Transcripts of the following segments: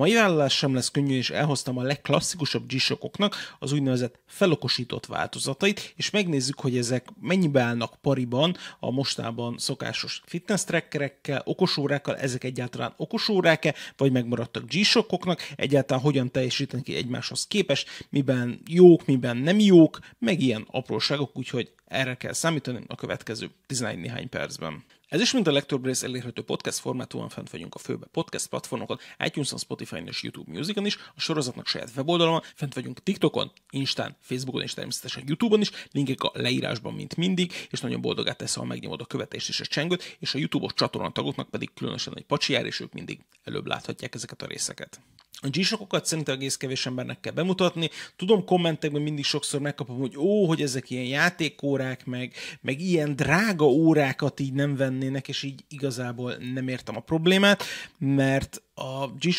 mai vállalás sem lesz könnyű, és elhoztam a legklasszikusabb g az úgynevezett felokosított változatait, és megnézzük, hogy ezek mennyibe állnak pariban a mostában szokásos fitness trackerekkel, okosórákkal, ezek egyáltalán okosórák-e, vagy megmaradtak g egyáltalán hogyan teljesítenek ki egymáshoz képest, miben jók, miben nem jók, meg ilyen apróságok, úgyhogy erre kell számítani a következő 11 néhány percben. Ez is mint a legtöbb rész elérhető podcast formátumon fent vagyunk a főbe podcast platformokon, itunes Spotify-on és YouTube music is, a sorozatnak saját weboldalon, fent vagyunk TikTokon, Instán, Facebookon és természetesen YouTube-on is, linkek a leírásban, mint mindig, és nagyon boldogát tesz, ha megnyomod a követést és a csengőt, és a YouTube-os csatornatagoknak pedig különösen egy pacsijár, és ők mindig előbb láthatják ezeket a részeket a g szerintem egész kevés embernek kell bemutatni. Tudom, kommentekben mindig sokszor megkapom, hogy ó, hogy ezek ilyen játékórák, meg, meg ilyen drága órákat így nem vennének, és így igazából nem értem a problémát, mert a g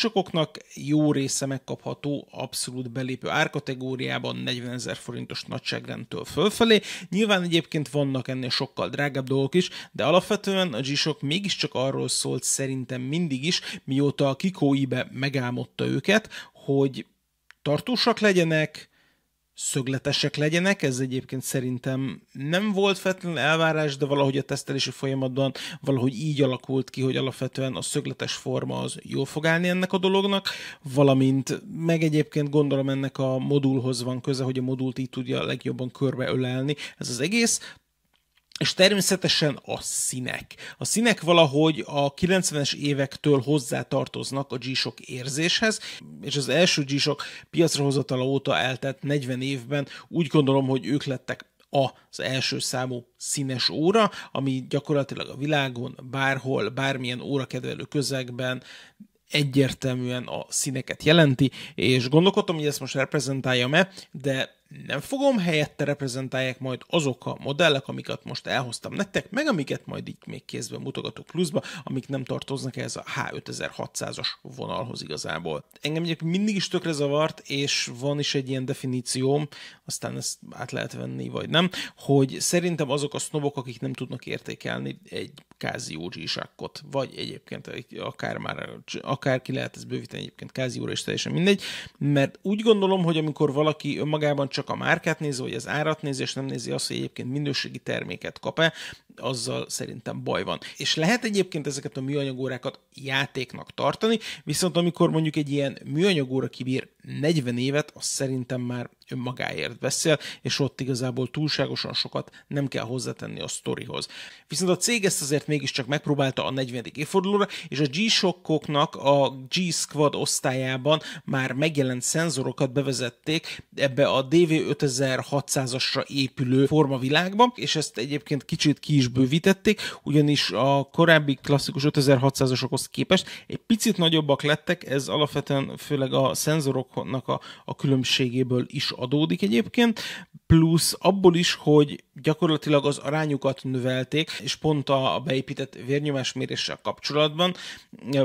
jó része megkapható abszolút belépő árkategóriában 40 ezer forintos nagyságrendtől fölfelé. Nyilván egyébként vannak ennél sokkal drágább dolgok is, de alapvetően a G-Shock mégiscsak arról szólt szerintem mindig is, mióta a Kikói-be megálmodta őket, hogy tartósak legyenek, szögletesek legyenek, ez egyébként szerintem nem volt feltétlenül elvárás, de valahogy a tesztelési folyamatban valahogy így alakult ki, hogy alapvetően a szögletes forma az jól fog állni ennek a dolognak, valamint meg egyébként gondolom ennek a modulhoz van köze, hogy a modult így tudja legjobban körbeölelni ez az egész, és természetesen a színek. A színek valahogy a 90-es évektől hozzátartoznak a g sok érzéshez, és az első g sok piacra hozatala óta eltett 40 évben úgy gondolom, hogy ők lettek az első számú színes óra, ami gyakorlatilag a világon, bárhol, bármilyen órakedvelő közegben egyértelműen a színeket jelenti, és gondolkodtam, hogy ezt most reprezentáljam-e, de nem fogom, helyette reprezentálják majd azok a modellek, amiket most elhoztam nektek, meg amiket majd így még kézben mutogatok pluszba, amik nem tartoznak ehhez a H5600-as vonalhoz igazából. Engem egyébként mindig is tökre zavart, és van is egy ilyen definícióm, aztán ezt át lehet venni, vagy nem, hogy szerintem azok a sznobok, akik nem tudnak értékelni egy kázi g vagy egyébként akár már, akár ki lehet ezt bővíteni egyébként Casio-ra, és teljesen mindegy, mert úgy gondolom, hogy amikor valaki önmagában csak csak a márkát nézi, vagy az árat nézi, és nem nézi azt, hogy egyébként minőségi terméket kap-e, azzal szerintem baj van. És lehet egyébként ezeket a műanyagórákat játéknak tartani, viszont amikor mondjuk egy ilyen műanyagóra kibír 40 évet, az szerintem már önmagáért beszél, és ott igazából túlságosan sokat nem kell hozzátenni a sztorihoz. Viszont a cég ezt azért mégiscsak megpróbálta a 40. évfordulóra, és a g sokkoknak a G-Squad osztályában már megjelent szenzorokat bevezették ebbe a DV5600-asra épülő formavilágba, és ezt egyébként kicsit ki is bővítették, ugyanis a korábbi klasszikus 5600-asokhoz képest egy picit nagyobbak lettek, ez alapvetően főleg a szenzoroknak a, a különbségéből is adódik egyébként, plusz abból is, hogy gyakorlatilag az arányukat növelték, és pont a beépített vérnyomásméréssel kapcsolatban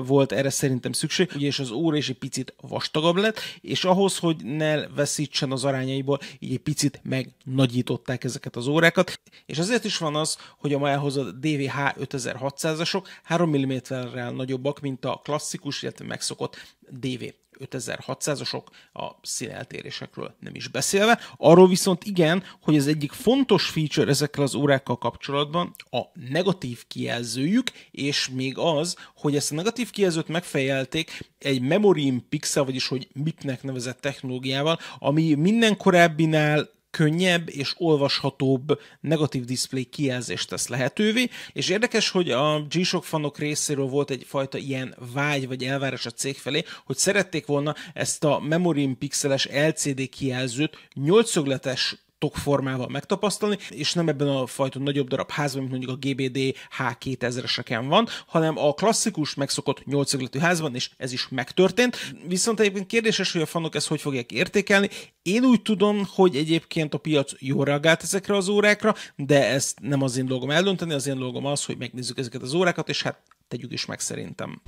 volt erre szerintem szükség, ugye és az óra is egy picit vastagabb lett, és ahhoz, hogy ne veszítsen az arányaiból, így egy picit megnagyították ezeket az órákat, és azért is van az, hogy a ma elhozott DVH 5600-asok 3 mm-rel nagyobbak, mint a klasszikus, illetve megszokott DV 5600-osok a színeltérésekről nem is beszélve. Arról viszont igen, hogy az egyik fontos feature ezekkel az órákkal kapcsolatban a negatív kijelzőjük, és még az, hogy ezt a negatív kijelzőt megfejelték egy Memory in Pixel, vagyis hogy MIP-nek nevezett technológiával, ami minden korábbinál könnyebb és olvashatóbb negatív display kijelzést tesz lehetővé, és érdekes, hogy a G-Shock fanok részéről volt egyfajta ilyen vágy vagy elvárás a cég felé, hogy szerették volna ezt a Memory pixeles LCD kijelzőt nyolcszögletes formával megtapasztalni, és nem ebben a fajta nagyobb darab házban, mint mondjuk a GBD H2000-eseken van, hanem a klasszikus, megszokott 8 házban, és ez is megtörtént. Viszont egyébként kérdéses, hogy a fanok ezt hogy fogják értékelni. Én úgy tudom, hogy egyébként a piac jól reagált ezekre az órákra, de ezt nem az én dolgom eldönteni, az én dolgom az, hogy megnézzük ezeket az órákat, és hát tegyük is meg szerintem.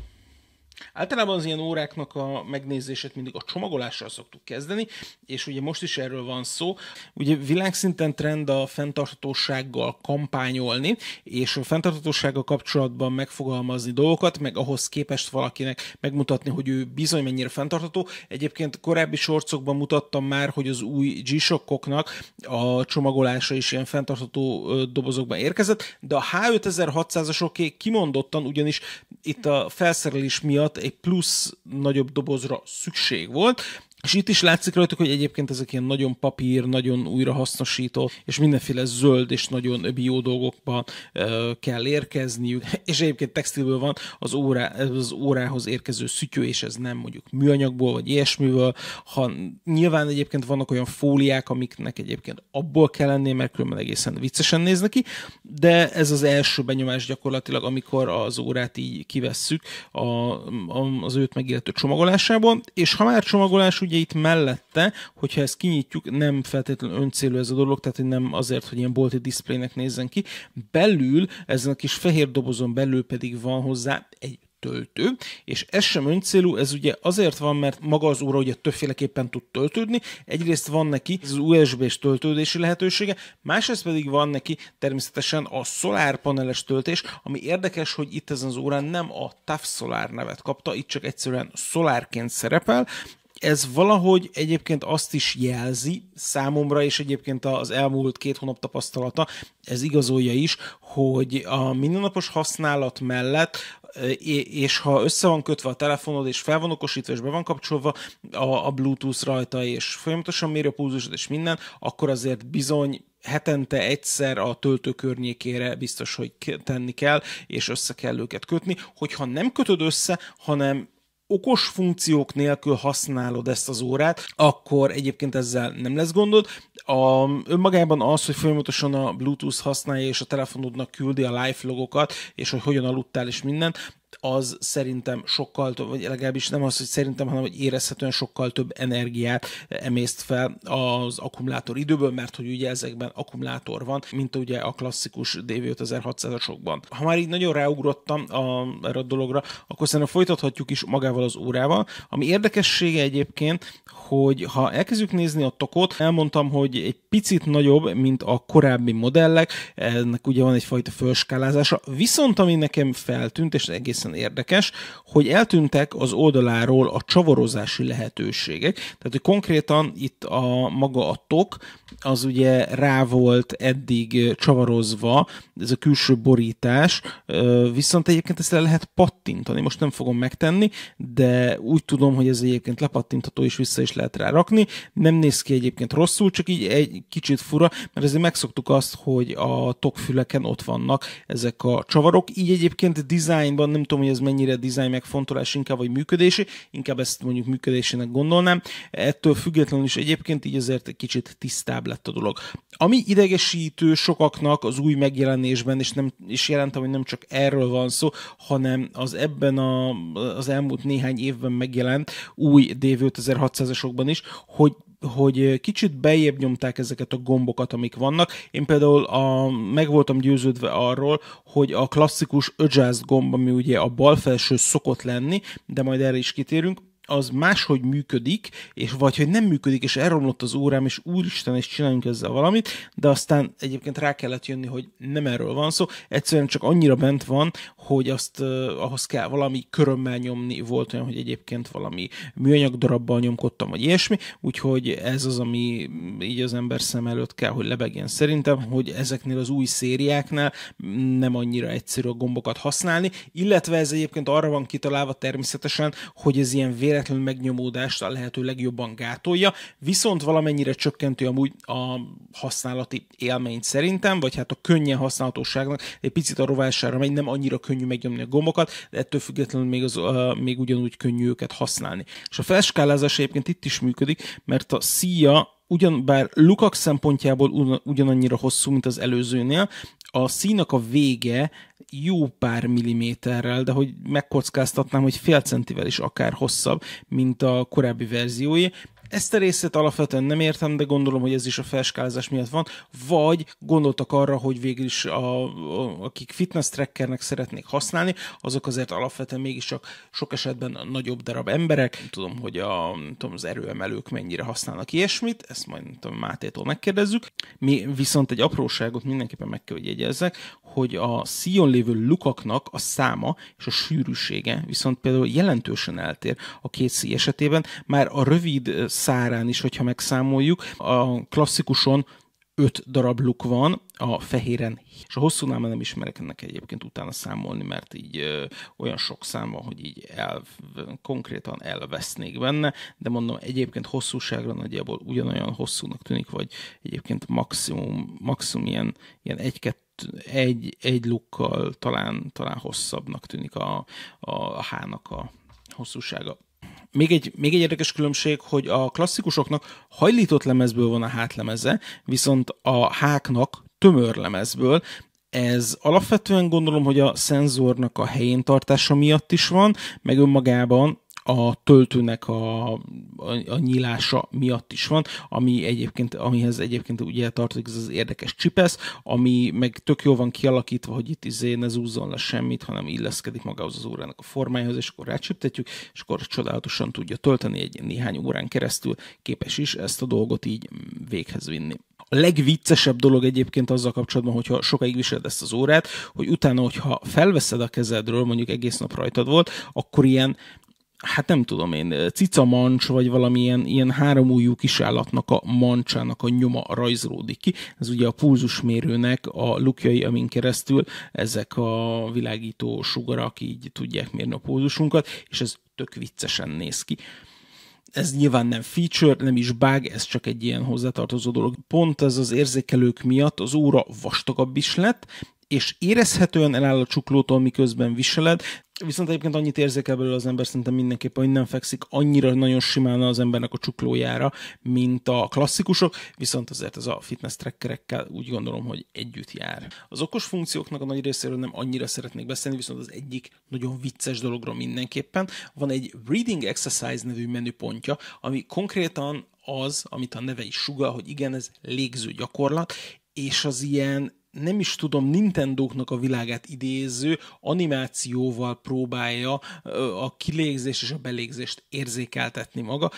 Általában az ilyen óráknak a megnézését mindig a csomagolással szoktuk kezdeni, és ugye most is erről van szó. Ugye világszinten trend a fenntarthatósággal kampányolni, és a fenntarthatósággal kapcsolatban megfogalmazni dolgokat, meg ahhoz képest valakinek megmutatni, hogy ő bizony mennyire fenntartható. Egyébként korábbi sorcokban mutattam már, hogy az új g a csomagolása is ilyen fenntartható dobozokban érkezett, de a H5600-asoké kimondottan, ugyanis itt a felszerelés miatt miatt egy plusz nagyobb dobozra szükség volt, és itt is látszik rajtuk, hogy egyébként ezek ilyen nagyon papír, nagyon újrahasznosított, és mindenféle zöld és nagyon bió dolgokba kell érkezniük. És egyébként textilből van az, órá, az órához érkező szütyő, és ez nem mondjuk műanyagból, vagy ilyesmiből. Ha nyilván egyébként vannak olyan fóliák, amiknek egyébként abból kell lennie, mert különben egészen viccesen néz neki, de ez az első benyomás gyakorlatilag, amikor az órát így kivesszük a, a, az őt megillető csomagolásából, és ha már csomagolás, ugye itt mellette, hogyha ezt kinyitjuk, nem feltétlenül öncélú ez a dolog, tehát nem azért, hogy ilyen bolti displaynek nézzen ki. Belül, ezen a kis fehér dobozon belül pedig van hozzá egy töltő, és ez sem öncélú, ez ugye azért van, mert maga az óra ugye többféleképpen tud töltődni, egyrészt van neki az USB-s töltődési lehetősége, másrészt pedig van neki természetesen a szolárpaneles töltés, ami érdekes, hogy itt ezen az órán nem a Tough Solar nevet kapta, itt csak egyszerűen szolárként szerepel, ez valahogy egyébként azt is jelzi számomra, és egyébként az elmúlt két hónap tapasztalata, ez igazolja is, hogy a mindennapos használat mellett és ha össze van kötve a telefonod, és fel van okosítva, és be van kapcsolva a, a Bluetooth rajta, és folyamatosan méri a pulzusod, és minden, akkor azért bizony hetente egyszer a töltő környékére biztos, hogy tenni kell, és össze kell őket kötni. Hogyha nem kötöd össze, hanem okos funkciók nélkül használod ezt az órát, akkor egyébként ezzel nem lesz gondod. A, önmagában az, hogy folyamatosan a Bluetooth használja és a telefonodnak küldi a live logokat, és hogy hogyan aludtál és mindent, az szerintem sokkal több, vagy legalábbis nem az, hogy szerintem, hanem hogy érezhetően sokkal több energiát emészt fel az akkumulátor időből, mert hogy ugye ezekben akkumulátor van, mint ugye a klasszikus DV5600-asokban. Ha már így nagyon ráugrottam a, erre a dologra, akkor szerintem folytathatjuk is magával az órával. Ami érdekessége egyébként, hogy ha elkezdjük nézni a tokot, elmondtam, hogy egy picit nagyobb, mint a korábbi modellek, ennek ugye van egyfajta fölskálázása, viszont ami nekem feltűnt, és egész egészen érdekes, hogy eltűntek az oldaláról a csavarozási lehetőségek. Tehát, hogy konkrétan itt a maga a tok, az ugye rá volt eddig csavarozva, ez a külső borítás, viszont egyébként ezt le lehet pattintani. Most nem fogom megtenni, de úgy tudom, hogy ez egyébként lepattintható, és vissza is lehet rá rakni. Nem néz ki egyébként rosszul, csak így egy kicsit fura, mert ezért megszoktuk azt, hogy a tokfüleken ott vannak ezek a csavarok. Így egyébként dizájnban nem tudom, hogy ez mennyire design megfontolás inkább, vagy működési, inkább ezt mondjuk működésének gondolnám. Ettől függetlenül is egyébként így azért egy kicsit tisztább lett a dolog. Ami idegesítő sokaknak az új megjelenésben, és, nem, és jelentem, hogy nem csak erről van szó, hanem az ebben a, az elmúlt néhány évben megjelent új d 5600 asokban is, hogy hogy kicsit bejebb nyomták ezeket a gombokat, amik vannak. Én például a, meg voltam győződve arról, hogy a klasszikus adjust gomb, ami ugye a bal felső szokott lenni, de majd erre is kitérünk, az máshogy működik, és vagy hogy nem működik, és elromlott az órám, és úristen, és csináljunk ezzel valamit, de aztán egyébként rá kellett jönni, hogy nem erről van szó, egyszerűen csak annyira bent van, hogy azt uh, ahhoz kell valami körömmel nyomni, volt olyan, hogy egyébként valami műanyag darabbal nyomkodtam, vagy ilyesmi, úgyhogy ez az, ami így az ember szem előtt kell, hogy lebegjen szerintem, hogy ezeknél az új szériáknál nem annyira egyszerű a gombokat használni, illetve ez egyébként arra van kitalálva természetesen, hogy ez ilyen véletlen véletlen megnyomódást a lehető legjobban gátolja, viszont valamennyire csökkentő amúgy a használati élményt szerintem, vagy hát a könnyen használhatóságnak egy picit a rovására megy, nem annyira könnyű megnyomni a gombokat, de ettől függetlenül még, az, uh, még ugyanúgy könnyű őket használni. És a felskálázás egyébként itt is működik, mert a szia ugyan bár Lukak szempontjából ugyanannyira hosszú, mint az előzőnél, a színak a vége jó pár milliméterrel, de hogy megkockáztatnám, hogy fél centivel is akár hosszabb, mint a korábbi verziói, ezt a részét alapvetően nem értem, de gondolom, hogy ez is a felskálázás miatt van, vagy gondoltak arra, hogy végül is a, a, akik fitness trackernek szeretnék használni, azok azért alapvetően mégiscsak sok esetben a nagyobb darab emberek. Nem tudom, hogy a, tudom, az erőemelők mennyire használnak ilyesmit, ezt majd tudom, Mátétól megkérdezzük. Mi viszont egy apróságot mindenképpen meg kell, hogy jegyezzek, hogy a szíjon lévő lukaknak a száma és a sűrűsége viszont például jelentősen eltér a két szíj esetében, már a rövid szárán is, hogyha megszámoljuk. A klasszikuson öt darab luk van, a fehéren, és a hosszú már nem ismerek ennek egyébként utána számolni, mert így ö, olyan sok szám van, hogy így el, konkrétan elvesznék benne, de mondom, egyébként hosszúságra nagyjából ugyanolyan hosszúnak tűnik, vagy egyébként maximum, maximum ilyen, ilyen egy-kettő egy, egy lukkal talán, talán hosszabbnak tűnik a, a, a hának a hosszúsága. Még egy, még egy érdekes különbség, hogy a klasszikusoknak hajlított lemezből van a hátlemeze, viszont a háknak tömör lemezből, ez alapvetően gondolom, hogy a szenzornak a helyén tartása miatt is van, meg önmagában a töltőnek a, a, a nyílása miatt is van, ami egyébként, amihez egyébként ugye tartozik ez az érdekes csipesz, ami meg tök jól van kialakítva, hogy itt izé ne zúzzon le semmit, hanem illeszkedik magához az órának a formájához, és akkor rácsiptetjük, és akkor csodálatosan tudja tölteni egy néhány órán keresztül, képes is ezt a dolgot így véghez vinni. A legviccesebb dolog egyébként azzal kapcsolatban, hogyha sokáig viseled ezt az órát, hogy utána, hogyha felveszed a kezedről, mondjuk egész nap rajtad volt, akkor ilyen hát nem tudom én, cica mancs vagy valamilyen ilyen háromújú kisállatnak a mancsának a nyoma rajzolódik ki. Ez ugye a pulzusmérőnek a lukjai, amin keresztül ezek a világító sugarak így tudják mérni a pulzusunkat, és ez tök viccesen néz ki ez nyilván nem feature, nem is bug, ez csak egy ilyen hozzátartozó dolog. Pont ez az érzékelők miatt az óra vastagabb is lett, és érezhetően eláll a csuklótól, miközben viseled, Viszont egyébként annyit érzékel belőle az ember szerintem mindenképpen, hogy nem fekszik annyira nagyon simán az embernek a csuklójára, mint a klasszikusok, viszont azért ez a fitness trackerekkel úgy gondolom, hogy együtt jár. Az okos funkcióknak a nagy részéről nem annyira szeretnék beszélni, viszont az egyik nagyon vicces dologról mindenképpen. Van egy Reading Exercise nevű menüpontja, ami konkrétan az, amit a neve is sugal, hogy igen, ez légző gyakorlat, és az ilyen nem is tudom, Nintendóknak a világát idéző animációval próbálja a kilégzés és a belégzést érzékeltetni maga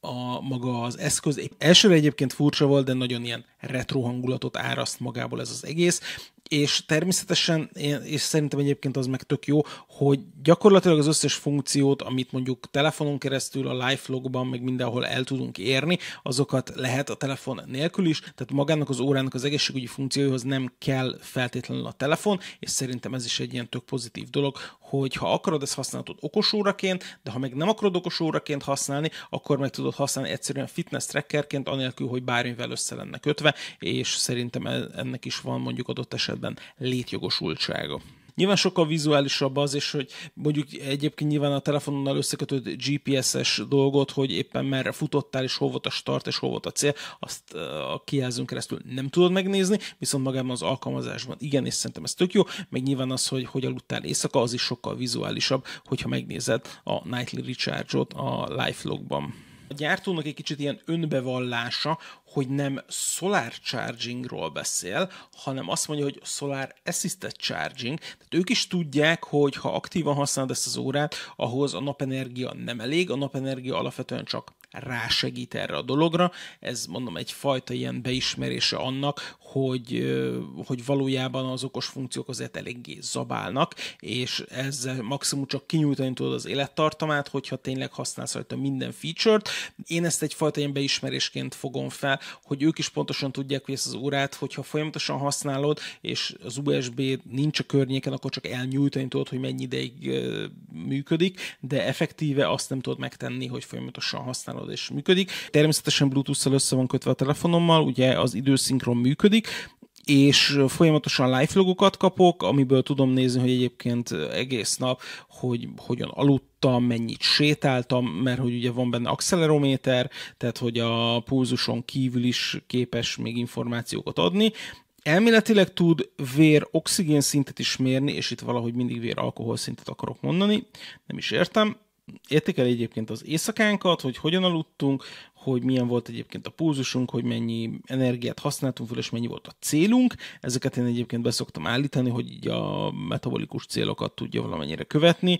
a maga az eszköz. Elsőre egyébként furcsa volt, de nagyon ilyen retro hangulatot áraszt magából ez az egész és természetesen, és szerintem egyébként az meg tök jó, hogy gyakorlatilag az összes funkciót, amit mondjuk telefonon keresztül, a lifelogban, meg mindenhol el tudunk érni, azokat lehet a telefon nélkül is, tehát magának az órának az egészségügyi funkcióihoz nem kell feltétlenül a telefon, és szerintem ez is egy ilyen tök pozitív dolog, hogy ha akarod, ezt használhatod okosóraként, de ha meg nem akarod okosóraként használni, akkor meg tudod használni egyszerűen fitness trackerként, anélkül, hogy bármivel össze lenne kötve, és szerintem ennek is van mondjuk adott esetben esetben létjogosultsága. Nyilván sokkal vizuálisabb az, és hogy mondjuk egyébként nyilván a telefononnal összekötött GPS-es dolgot, hogy éppen merre futottál, és hol volt a start, és hol volt a cél, azt eh, a kijelzőn keresztül nem tudod megnézni, viszont magában az alkalmazásban igen, és szerintem ez tök jó, meg nyilván az, hogy hogy aludtál éjszaka, az is sokkal vizuálisabb, hogyha megnézed a Nightly Recharge-ot a lifelogban. A gyártónak egy kicsit ilyen önbevallása, hogy nem solar chargingról beszél, hanem azt mondja, hogy solar assisted charging. Tehát ők is tudják, hogy ha aktívan használod ezt az órát, ahhoz a napenergia nem elég, a napenergia alapvetően csak rásegít erre a dologra. Ez mondom egyfajta ilyen beismerése annak, hogy, hogy valójában az okos funkciók azért eléggé zabálnak, és ezzel maximum csak kinyújtani tudod az élettartamát, hogyha tényleg használsz rajta minden feature-t. Én ezt egyfajta ilyen beismerésként fogom fel, hogy ők is pontosan tudják, hogy ezt az órát, hogyha folyamatosan használod, és az USB nincs a környéken, akkor csak elnyújtani tudod, hogy mennyi ideig működik, de effektíve azt nem tudod megtenni, hogy folyamatosan használod és működik. Természetesen Bluetooth-szal össze van kötve a telefonommal, ugye az időszinkron működik, működik, és folyamatosan live logokat kapok, amiből tudom nézni, hogy egyébként egész nap, hogy hogyan aludtam, mennyit sétáltam, mert hogy ugye van benne accelerométer, tehát hogy a pulzuson kívül is képes még információkat adni, Elméletileg tud vér oxigén szintet is mérni, és itt valahogy mindig vér alkohol szintet akarok mondani, nem is értem. Értékel egyébként az éjszakánkat, hogy hogyan aludtunk, hogy milyen volt egyébként a pulzusunk, hogy mennyi energiát használtunk fel, és mennyi volt a célunk. Ezeket én egyébként beszoktam állítani, hogy így a metabolikus célokat tudja valamennyire követni,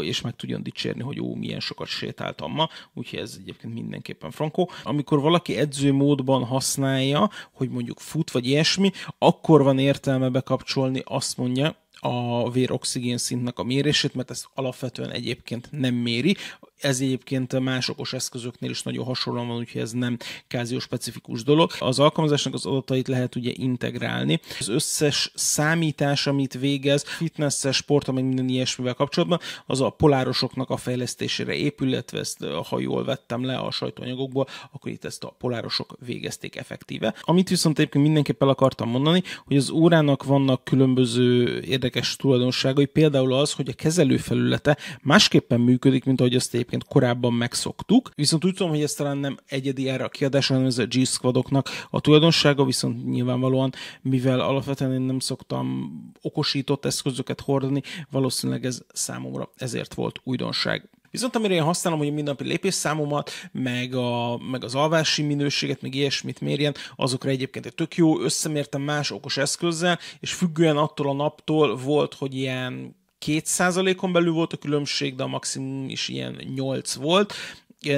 és meg tudjon dicsérni, hogy ó, milyen sokat sétáltam ma, úgyhogy ez egyébként mindenképpen frankó. Amikor valaki edzőmódban használja, hogy mondjuk fut vagy ilyesmi, akkor van értelme bekapcsolni, azt mondja, a véroxigén szintnek a mérését, mert ezt alapvetően egyébként nem méri. Ez egyébként más okos eszközöknél is nagyon hasonlóan van, úgyhogy ez nem kázió specifikus dolog. Az alkalmazásnak az adatait lehet ugye integrálni. Az összes számítás, amit végez, fitness, sport, meg minden ilyesmivel kapcsolatban, az a polárosoknak a fejlesztésére épül, illetve ezt, ha jól vettem le a sajtóanyagokból, akkor itt ezt a polárosok végezték effektíve. Amit viszont egyébként mindenképp el akartam mondani, hogy az órának vannak különböző érdekes tulajdonságai, például az, hogy a kezelőfelülete másképpen működik, mint ahogy azt épp egyébként korábban megszoktuk, viszont úgy tudom, hogy ez talán nem egyedi erre a kiadásra, hanem ez a G-squadoknak a tulajdonsága, viszont nyilvánvalóan, mivel alapvetően én nem szoktam okosított eszközöket hordani, valószínűleg ez számomra ezért volt újdonság. Viszont amire én használom, hogy a mindennapi lépésszámomat, meg, a, meg az alvási minőséget, meg ilyesmit mérjen, azokra egyébként egy tök jó, összemértem más okos eszközzel, és függően attól a naptól volt, hogy ilyen 2%-on belül volt a különbség, de a maximum is ilyen 8 volt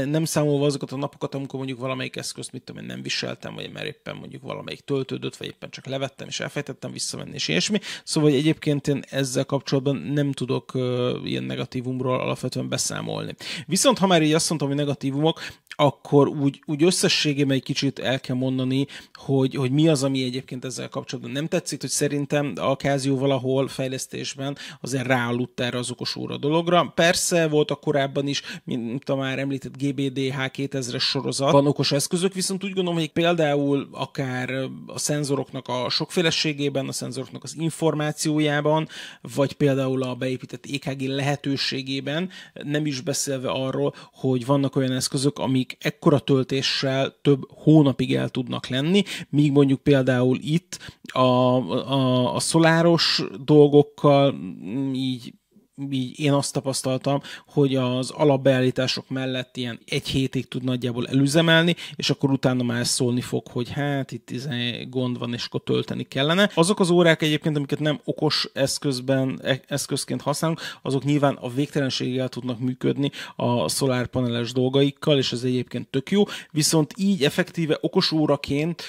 nem számolva azokat a napokat, amikor mondjuk valamelyik eszközt, mit tudom én, nem viseltem, vagy mert éppen mondjuk valamelyik töltődött, vagy éppen csak levettem, és elfejtettem visszamenni, és ilyesmi. Szóval hogy egyébként én ezzel kapcsolatban nem tudok ilyen negatívumról alapvetően beszámolni. Viszont ha már így azt mondtam, hogy negatívumok, akkor úgy, úgy összességében egy kicsit el kell mondani, hogy, hogy mi az, ami egyébként ezzel kapcsolatban nem tetszik, hogy szerintem a Kázió valahol fejlesztésben azért ráaludt erre az okos óra dologra. Persze voltak korábban is, mint a már említett GBDH 2000-es sorozat. Van okos eszközök, viszont úgy gondolom, hogy például akár a szenzoroknak a sokféleségében, a szenzoroknak az információjában, vagy például a beépített EKG lehetőségében, nem is beszélve arról, hogy vannak olyan eszközök, amik ekkora töltéssel több hónapig el tudnak lenni, míg mondjuk például itt a, a, a szoláros dolgokkal így így én azt tapasztaltam, hogy az alapbeállítások mellett ilyen egy hétig tud nagyjából elüzemelni, és akkor utána már szólni fog, hogy hát itt izé gond van, és akkor tölteni kellene. Azok az órák egyébként, amiket nem okos eszközben, e, eszközként használunk, azok nyilván a végtelenséggel tudnak működni a szolárpaneles dolgaikkal, és ez egyébként tök jó, viszont így effektíve okos óraként,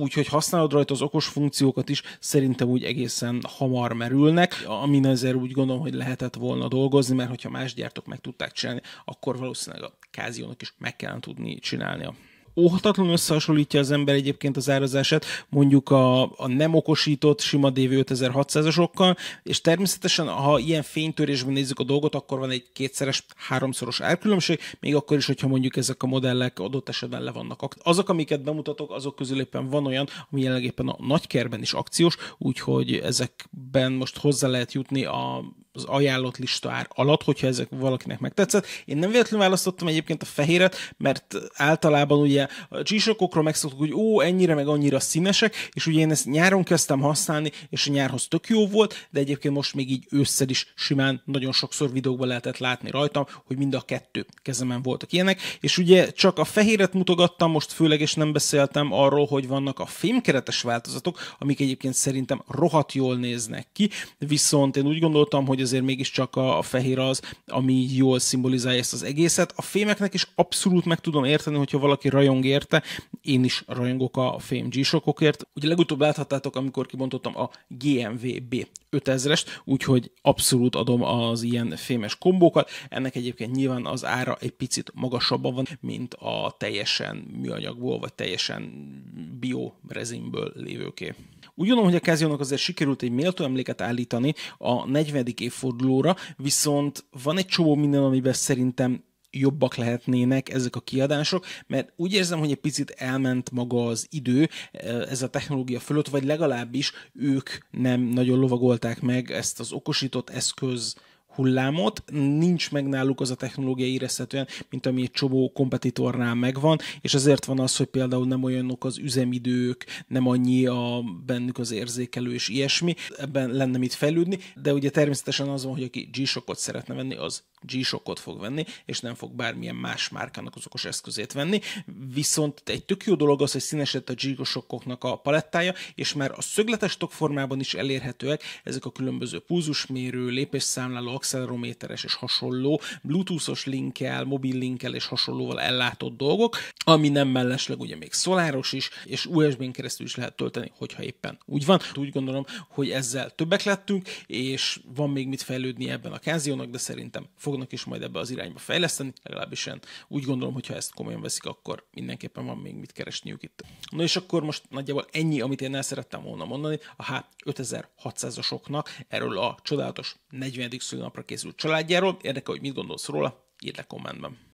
úgy, hogy használod rajta az okos funkciókat is, szerintem úgy egészen hamar merülnek, amin azért úgy gondolom, hogy lehet lehetett volna dolgozni, mert hogyha más gyártók meg tudták csinálni, akkor valószínűleg a káziónak is meg kellene tudni csinálnia óhatatlan összehasonlítja az ember egyébként az árazását mondjuk a, a nem okosított sima DV 5600-asokkal, és természetesen, ha ilyen fénytörésben nézzük a dolgot, akkor van egy kétszeres, háromszoros árkülönbség, még akkor is, hogyha mondjuk ezek a modellek adott esetben le vannak. Azok, amiket bemutatok, azok közül éppen van olyan, ami jelenleg éppen a nagykerben is akciós, úgyhogy ezekben most hozzá lehet jutni a az ajánlott lista ár alatt, hogyha ezek valakinek megtetszett. Én nem véletlenül választottam egyébként a fehéret, mert általában ugye a csísokokról megszoktuk, hogy ó, ennyire meg annyira színesek, és ugye én ezt nyáron kezdtem használni, és a nyárhoz tök jó volt, de egyébként most még így ősszel is simán nagyon sokszor videókban lehetett látni rajtam, hogy mind a kettő kezemen voltak ilyenek, és ugye csak a fehéret mutogattam most főleg, és nem beszéltem arról, hogy vannak a fémkeretes változatok, amik egyébként szerintem rohadt jól néznek ki, viszont én úgy gondoltam, hogy azért mégiscsak a, a fehér az, ami jól szimbolizálja ezt az egészet. A fémeknek is abszolút meg tudom érteni, hogyha valaki rajong érte, én is rajongok a fém g -sokokért. Ugye legutóbb láthattátok, amikor kibontottam a GMVB 5000-est, úgyhogy abszolút adom az ilyen fémes kombókat. Ennek egyébként nyilván az ára egy picit magasabban van, mint a teljesen műanyagból, vagy teljesen bio rezinből lévőké. Úgy gondolom, hogy a Kezionok azért sikerült egy méltó emléket állítani a 40. évfordulóra, viszont van egy csomó minden, amiben szerintem jobbak lehetnének ezek a kiadások, mert úgy érzem, hogy egy picit elment maga az idő eh, ez a technológia fölött, vagy legalábbis ők nem nagyon lovagolták meg ezt az okosított eszköz hullámot, nincs meg náluk az a technológia érezhetően, mint ami egy csomó kompetitornál megvan, és ezért van az, hogy például nem olyanok az üzemidők, nem annyi a bennük az érzékelő és ilyesmi, ebben lenne mit fejlődni, de ugye természetesen az van, hogy aki g szeretne venni, az g fog venni, és nem fog bármilyen más márkának az okos eszközét venni, viszont egy tök jó dolog az, hogy színesedett a g sokoknak a palettája, és már a szögletes tokformában is elérhetőek ezek a különböző púzusmérő lépésszámláló accelerométeres és hasonló, bluetoothos linkkel, mobil linkkel és hasonlóval ellátott dolgok, ami nem mellesleg ugye még szoláros is, és USB-n keresztül is lehet tölteni, hogyha éppen úgy van. Úgy gondolom, hogy ezzel többek lettünk, és van még mit fejlődni ebben a káziónak, de szerintem fognak is majd ebbe az irányba fejleszteni, legalábbis én úgy gondolom, hogy ha ezt komolyan veszik, akkor mindenképpen van még mit keresniük itt. Na és akkor most nagyjából ennyi, amit én el szerettem volna mondani, a H5600-asoknak erről a csodálatos 40. szülő napra készült családjáról. Érdekel, hogy mit gondolsz róla? Írd le kommentben.